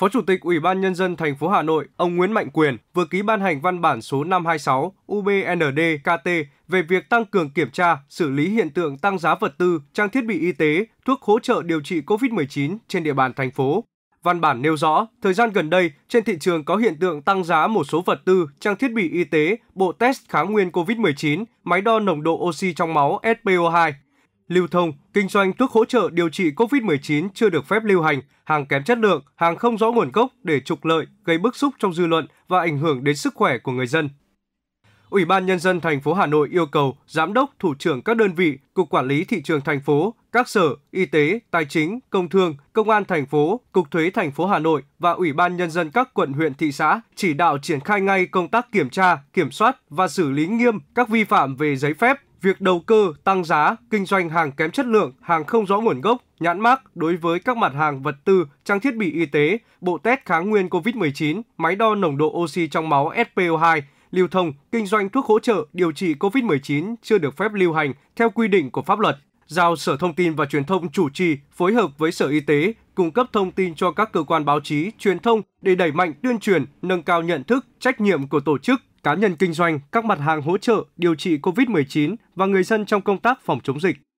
Phó Chủ tịch Ủy ban Nhân dân thành phố Hà Nội, ông Nguyễn Mạnh Quyền vừa ký ban hành văn bản số 526 UBND-KT về việc tăng cường kiểm tra, xử lý hiện tượng tăng giá vật tư, trang thiết bị y tế, thuốc hỗ trợ điều trị COVID-19 trên địa bàn thành phố. Văn bản nêu rõ, thời gian gần đây, trên thị trường có hiện tượng tăng giá một số vật tư, trang thiết bị y tế, bộ test kháng nguyên COVID-19, máy đo nồng độ oxy trong máu SPO2, lưu thông, kinh doanh thuốc hỗ trợ điều trị COVID-19 chưa được phép lưu hành, hàng kém chất lượng, hàng không rõ nguồn gốc để trục lợi, gây bức xúc trong dư luận và ảnh hưởng đến sức khỏe của người dân. Ủy ban Nhân dân thành phố Hà Nội yêu cầu Giám đốc, Thủ trưởng các đơn vị, Cục Quản lý Thị trường thành phố, các sở, Y tế, Tài chính, Công thương, Công an thành phố, Cục Thuế thành phố Hà Nội và Ủy ban Nhân dân các quận huyện thị xã chỉ đạo triển khai ngay công tác kiểm tra, kiểm soát và xử lý nghiêm các vi phạm về giấy phép, việc đầu cơ, tăng giá, kinh doanh hàng kém chất lượng, hàng không rõ nguồn gốc, nhãn mác đối với các mặt hàng vật tư, trang thiết bị y tế, bộ test kháng nguyên COVID-19, máy đo nồng độ oxy trong máu SPO2, lưu thông, kinh doanh thuốc hỗ trợ điều trị COVID-19 chưa được phép lưu hành theo quy định của pháp luật. Giao Sở Thông tin và Truyền thông chủ trì phối hợp với Sở Y tế cung cấp thông tin cho các cơ quan báo chí, truyền thông để đẩy mạnh tuyên truyền, nâng cao nhận thức, trách nhiệm của tổ chức, cá nhân kinh doanh các mặt hàng hỗ trợ điều trị COVID-19 và người dân trong công tác phòng chống dịch.